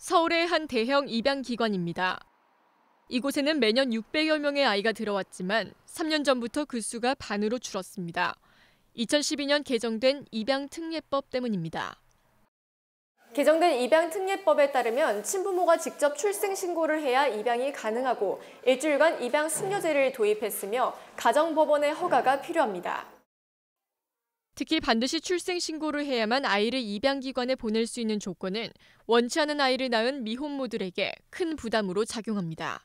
서울의 한 대형 입양기관입니다. 이곳에는 매년 600여 명의 아이가 들어왔지만 3년 전부터 그 수가 반으로 줄었습니다. 2012년 개정된 입양특례법 때문입니다. 개정된 입양특례법에 따르면 친부모가 직접 출생신고를 해야 입양이 가능하고 일주일간 입양 승려제를 도입했으며 가정법원의 허가가 필요합니다. 특히 반드시 출생신고를 해야만 아이를 입양기관에 보낼 수 있는 조건은 원치 않은 아이를 낳은 미혼모들에게 큰 부담으로 작용합니다.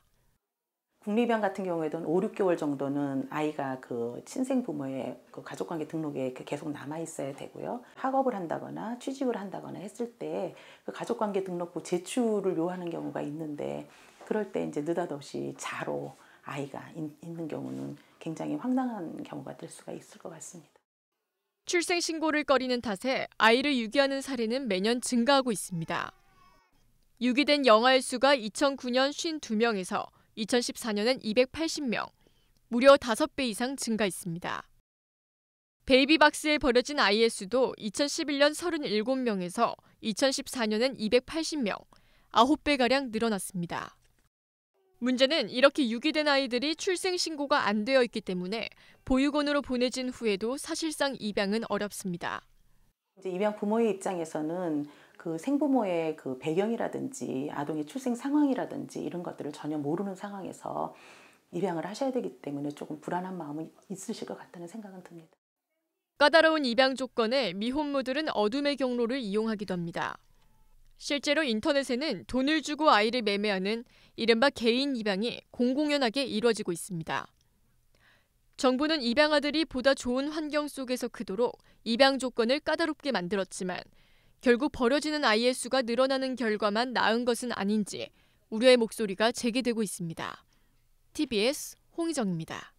국립입양 같은 경우에도 5, 6개월 정도는 아이가 그 친생 부모의 그 가족관계 등록에 계속 남아 있어야 되고요. 학업을 한다거나 취직을 한다거나 했을 때 그 가족관계 등록부 제출을 요하는 경우가 있는데 그럴 때 이제 느닷없이 자로 아이가 있는 경우는 굉장히 황당한 경우가 될 수가 있을 것 같습니다. 출생신고를 꺼리는 탓에 아이를 유기하는 사례는 매년 증가하고 있습니다. 유기된 영아의 수가 2009년 52명에서 2014년엔 280명, 무려 5배 이상 증가했습니다. 베이비박스에 버려진 아이의 수도 2011년 37명에서 2014년엔 280명, 9배가량 늘어났습니다. 문제는 이렇게 유기된 아이들이 출생 신고가 안 되어 있기 때문에 보육원으로 보내진 후에도 사실상 입양은 어렵습니다. 이제 입양 부모의 입장에서는 그 생부모의 그 배경이라든지 아동의 출생 상황이라든지 이런 것들을 전혀 모르는 상황에서 입양을 하셔야 되기 때문에 조금 불안한 마음은 있으실 것 같다는 생각은 듭니다. 까다로운 입양 조건에 미혼모들은 어둠의 경로를 이용하기도 합니다. 실제로 인터넷에는 돈을 주고 아이를 매매하는 이른바 개인 입양이 공공연하게 이루어지고 있습니다. 정부는 입양아들이 보다 좋은 환경 속에서 크도록 입양 조건을 까다롭게 만들었지만 결국 버려지는 아이의 수가 늘어나는 결과만 나은 것은 아닌지 우려의 목소리가 제기되고 있습니다. TBS 홍희정입니다.